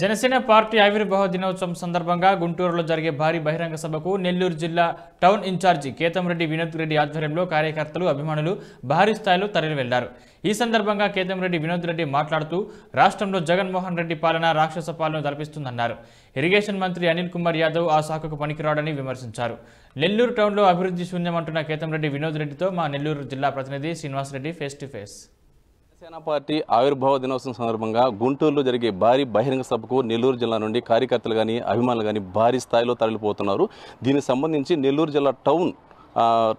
Janasena party ఆవిర్భావ దినోత్సవం సందర్భంగా గుంటూరులో జరిగే భారీ బహిరంగ సభకు నెల్లూరు జిల్లా టౌన్ ఇన్ఛార్జి కేతంరెడ్డి వినోద్ రెడ్డి ఆధ్వర్యంలో కార్యకర్తలు అభిమానులు భారీ స్థాయిలో తరలి వెళ్లారు ఈ సందర్భంగా కేతంరెడ్డి వినోద్ రెడ్డి మాట్లాడుతూ రాష్ట్రంలో జగన్మోహన్ రెడ్డి పాలన రాక్షస పాలన తలపిస్తుందన్నారు ఇరిగేషన్ మంత్రి అనిల్ కుమార్ యాదవ్ ఆ శాఖకు పనికిరాడని విమర్శించారు నెల్లూరు టౌన్లో అభివృద్ధి శూన్యమంటున్న కేతంరెడ్డి వినోద్ రెడ్డితో మా నెల్లూరు జిల్లా ప్రతినిధి Srinivasareddy face to face Janasena party ఆవిర్భావ దినోత్సవం సందర్భంగా గుంటూరులో జరిగే భారీ బహిరంగ సభకు నెల్లూరు జిల్లా నుండి కార్యకర్తలు కానీ అభిమానులు కానీ భారీ స్థాయిలో తరలిపోతున్నారు దీనికి సంబంధించి నెల్లూరు జిల్లా టౌన్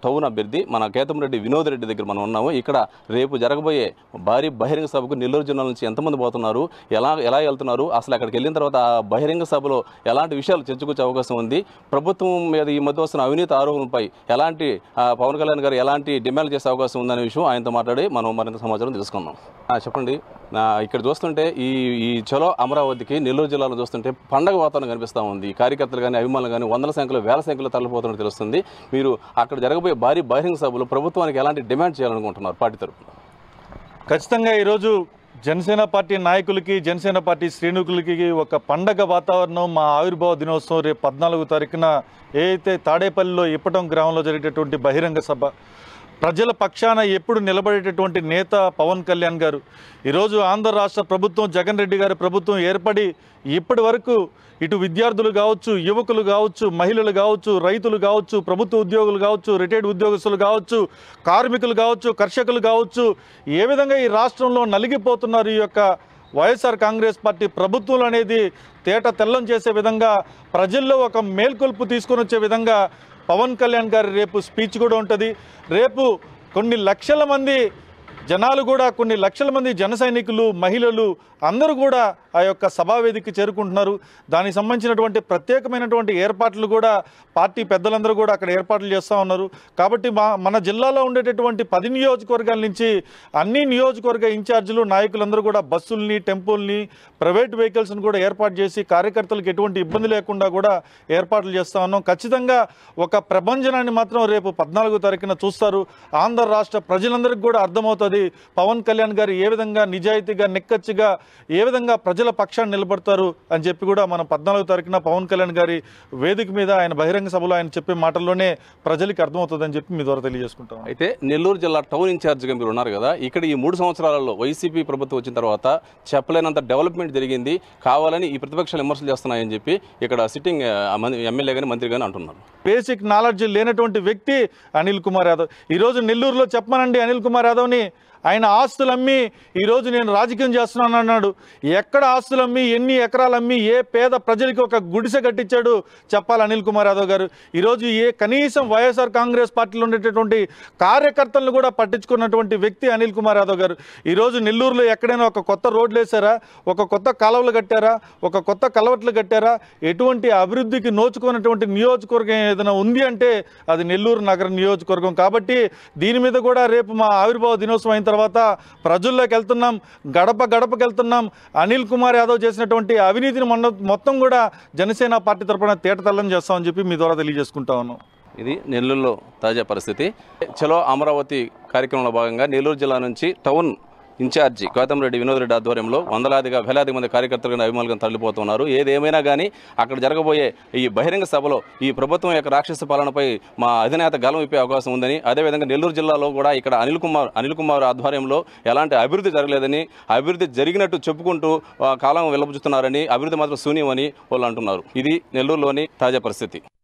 టౌన్ అభ్యర్థి మన రెడ్డి వినోద్ రెడ్డి దగ్గర మనం ఉన్నాము ఇక్కడ రేపు జరగబోయే భారీ బహిరంగ సభకు నెల్లూరు జిల్లా నుంచి ఎంతమంది పోతున్నారు ఎలా ఎలా వెళ్తున్నారు అసలు అక్కడికి వెళ్ళిన తర్వాత ఆ బహిరంగ సభలో ఎలాంటి విషయాలు చర్చకొచ్చే అవకాశం ఉంది ప్రభుత్వం మీద ఈ మధ్య వస్తున్న అవినీతి ఆరోపణలపై ఎలాంటి పవన్ కళ్యాణ్ గారు ఎలాంటి డిమాండ్ చేసే అవకాశం ఉందనే విషయం ఆయనతో మాట్లాడి మనం మరింత సమాచారం తెలుసుకుందాం చెప్పండి ఇక్కడ చూస్తుంటే ఈ ఈ చలో అమరావతికి నెల్లూరు జిల్లాలో చూస్తుంటే పండగ వాతావరణం కనిపిస్తూ ఉంది కార్యకర్తలు కానీ అభిమానులు కానీ వందల సంఖ్యలో వేల సంఖ్యలో తరలిపోతున్నట్టు తెలుస్తుంది మీరు అక్కడ జరగబోయే భారీ బహిరంగ సభలో ప్రభుత్వానికి ఎలాంటి డిమాండ్ చేయాలనుకుంటున్నారు పార్టీ తరఫున ఖచ్చితంగా ఈరోజు జనసేన పార్టీ నాయకులకి జనసేన పార్టీ శ్రేణుకులకి ఒక పండగ వాతావరణం మా ఆవిర్భావ దినోత్సవం రేపు పద్నాలుగు తారీఖున అయితే తాడేపల్లిలో ఇప్పటం గ్రామంలో జరిగేటటువంటి బహిరంగ సభ ప్రజల పక్షాన ఎప్పుడు నిలబడేటటువంటి నేత పవన్ కళ్యాణ్ గారు ఈరోజు ఆంధ్ర రాష్ట్ర ప్రభుత్వం జగన్ రెడ్డి గారి ప్రభుత్వం ఏర్పడి ఇప్పటి వరకు ఇటు విద్యార్థులు కావచ్చు యువకులు కావచ్చు మహిళలు కావచ్చు రైతులు కావచ్చు ప్రభుత్వ ఉద్యోగులు కావచ్చు రిటైర్డ్ ఉద్యోగస్తులు కావచ్చు కార్మికులు కావచ్చు కర్షకులు కావచ్చు ఏ విధంగా ఈ రాష్ట్రంలో నలిగిపోతున్నారు ఈ యొక్క వైఎస్ఆర్ కాంగ్రెస్ పార్టీ ప్రభుత్వం అనేది తేట తెల్లం చేసే విధంగా ప్రజల్లో ఒక మేల్కొల్పు తీసుకొని వచ్చే విధంగా పవన్ కళ్యాణ్ గారి రేపు స్పీచ్ కూడా ఉంటుంది రేపు కొన్ని లక్షల మంది జనాలు కూడా కొన్ని లక్షల మంది జన మహిళలు అందరూ కూడా ఆ యొక్క సభావేదికకి చేరుకుంటున్నారు దానికి సంబంధించినటువంటి ప్రత్యేకమైనటువంటి ఏర్పాట్లు కూడా పార్టీ పెద్దలందరూ కూడా అక్కడ ఏర్పాట్లు చేస్తూ ఉన్నారు కాబట్టి మా మన జిల్లాలో ఉండేటటువంటి పది నియోజకవర్గాల నుంచి అన్ని నియోజకవర్గ ఇన్ఛార్జీలు నాయకులందరూ కూడా బస్సుల్ని టెంపుల్ని ప్రైవేట్ వెహికల్స్ని కూడా ఏర్పాటు చేసి కార్యకర్తలకు ఎటువంటి ఇబ్బంది లేకుండా కూడా ఏర్పాట్లు చేస్తూ ఉన్నాం ఖచ్చితంగా ఒక ప్రభంజనాన్ని మాత్రం రేపు పద్నాలుగో తారీఖున చూస్తారు ఆంధ్ర రాష్ట్ర ప్రజలందరికీ కూడా అర్థమవుతుంది పవన్ కళ్యాణ్ గారు ఏ విధంగా నిజాయితీగా నిక్కచ్చిగా ఏ విధంగా ప్రజ ప్రజల పక్షాన్ని నిలబడతారు అని చెప్పి కూడా మనం పద్నాలుగు తారీఖున పవన్ కళ్యాణ్ గారి వేదిక మీద ఆయన బహిరంగ సభలో ఆయన చెప్పే మాటల్లోనే ప్రజలకి అర్థమవుతుందని చెప్పి మీ ద్వారా తెలియజేసుకుంటాం అయితే నెల్లూరు జిల్లా టౌన్ ఇన్ఛార్జ్గా మీరు ఉన్నారు కదా ఇక్కడ ఈ మూడు సంవత్సరాలలో వైసీపీ ప్రభుత్వం వచ్చిన తర్వాత చెప్పలేనంత డెవలప్మెంట్ జరిగింది కావాలని ఈ ప్రతిపక్షాలు విమర్శలు చేస్తున్నాయని చెప్పి ఇక్కడ సిట్టింగ్ ఎమ్మెల్యే కానీ మంత్రి కానీ అంటున్నారు బేసిక్ నాలెడ్జ్ లేనటువంటి వ్యక్తి అనిల్ కుమార్ యాదవ్ ఈరోజు నెల్లూరులో చెప్పమనండి అనిల్ కుమార్ యాదవ్ని ఆయన ఆస్తులు అమ్మి ఈరోజు నేను రాజకీయం చేస్తున్నాను అన్నాడు ఎక్కడ ఆస్తులు అమ్మి ఎన్ని ఎకరాలు అమ్మి ఏ పేద ప్రజలకి ఒక గుడిసె కట్టించాడు చెప్పాలి అనిల్ కుమార్ యాదవ్ గారు ఈరోజు ఏ కనీసం వైఎస్ఆర్ కాంగ్రెస్ పార్టీలో ఉండేటటువంటి కార్యకర్తలను కూడా పట్టించుకున్నటువంటి వ్యక్తి అనిల్ కుమార్ యాదవ్ గారు ఈరోజు నెల్లూరులో ఎక్కడైనా ఒక కొత్త రోడ్లు వేసారా ఒక కొత్త కాలువలు కట్టారా ఒక కొత్త కలవట్లు కట్టారా ఎటువంటి అభివృద్ధికి నోచుకున్నటువంటి నియోజకవర్గం ఏదైనా ఉంది అంటే అది నెల్లూరు నగర నియోజకవర్గం కాబట్టి దీని మీద కూడా రేపు మా ఆవిర్భావ దినోత్సవం తర్వాత ప్రజల్లోకి వెళ్తున్నాం గడప గడపకి వెళ్తున్నాం అనిల్ కుమార్ యాదవ్ చేసినటువంటి అవినీతిని మొన్న మొత్తం కూడా జనసేన పార్టీ తరఫున తేటతల్లం చేస్తామని చెప్పి మీ ద్వారా తెలియజేసుకుంటా ఇది నెల్లూరులో తాజా పరిస్థితి చలో అమరావతి కార్యక్రమంలో భాగంగా నెల్లూరు జిల్లా నుంచి టౌన్ ఇన్ఛార్జి రెడ్డి వినోద్ రెడ్డి ఆధ్వర్యంలో వందలాదిగా వేలాది మంది కార్యకర్తలు అభిమానులను తరలిపోతున్నారు ఏదేమైనా కానీ అక్కడ జరగబోయే ఈ బహిరంగ సభలో ఈ ప్రభుత్వం యొక్క రాక్షస పాలనపై మా అధినేత గలం ఇప్పే అవకాశం ఉందని అదేవిధంగా నెల్లూరు జిల్లాలో కూడా ఇక్కడ అనిల్ కుమార్ అనిల్ కుమార్ ఆధ్వర్యంలో ఎలాంటి అభివృద్ధి జరగలేదని అభివృద్ధి జరిగినట్టు చెప్పుకుంటూ కాలం వెళ్ళబుచ్చుతున్నారని అభివృద్ధి మాత్రం శూన్యమని వాళ్ళు అంటున్నారు ఇది నెల్లూరులోని తాజా పరిస్థితి